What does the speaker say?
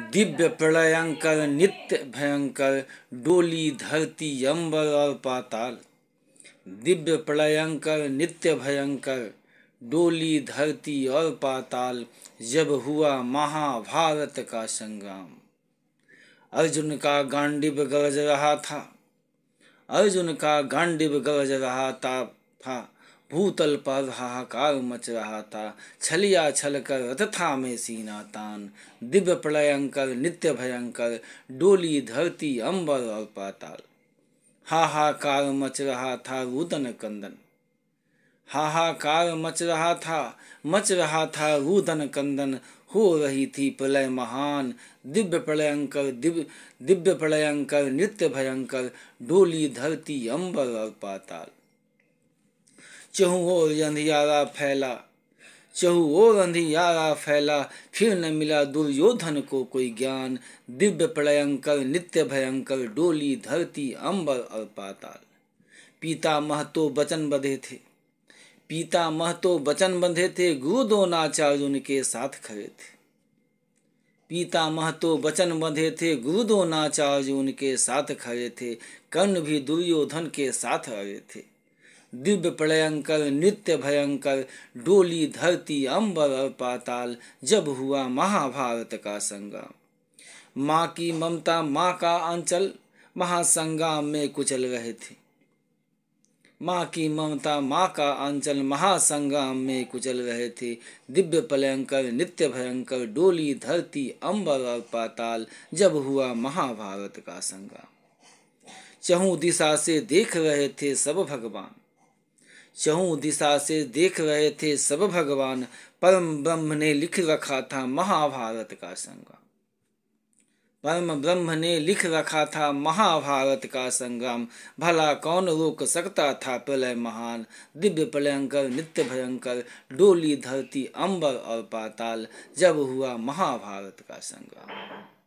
दिव्य प्रलयंकर नित्य भयंकर डोली धरती यंबर और पाताल दिव्य प्रलयंकर नित्य भयंकर डोली धरती और पाताल जब हुआ महाभारत का संग्राम अर्जुन का गांडिव गरज रहा था अर्जुन का गांडिव गरज रहा था भूतल पर हाहाकार मच रहा था छलिया छल कर रथथा में सीना तान दिव्य प्रलयंकर नित्य भयंकर डोली धरती अंबर और पाताल हाहाकार मच रहा था रूदन कंदन हाहाकार मच रहा था मच रहा था रूदन कंदन हो रही थी प्रलय महान दिव्य प्रलयंकर दिव्य दिव्य प्रलयंकर नित्य भयंकर डोली धरती अंबर और पाताल चहु और अंधियारा फैला चहु और अंधियारा फैला फिर न मिला दुर्योधन को कोई ज्ञान दिव्य प्रलयंकर नित्य भयंकर डोली धरती अंबर और पाताल मह तो वचन बंधे थे मह तो वचन बंधे थे गुरु दो नाचार्य उनके साथ खड़े थे मह तो वचन बंधे थे गुरु दो नाचार्य उनके साथ खड़े थे कर्ण भी दुर्योधन के साथ आए थे दिव्य प्रलयंकर नित्य भयंकर डोली धरती अंबर और पाताल जब हुआ महाभारत का संग्राम माँ की ममता माँ का अंचल महासंग्राम में कुचल रहे थे माँ की ममता माँ का अंचल महासंग्राम में कुचल रहे थे दिव्य पलयंकर नित्य भयंकर डोली धरती अंबर और पाताल जब हुआ महाभारत का संग्राम चहु दिशा से देख रहे थे सब भगवान चहु दिशा से देख रहे थे सब भगवान परम ब्रह्म ने लिख रखा था महाभारत का संग्राम परम ब्रह्म ने लिख रखा था महाभारत का संग्राम भला कौन रोक सकता था प्रलय महान दिव्य प्रलयंकर नित्य भयंकर डोली धरती अंबर और पाताल जब हुआ महाभारत का संग्राम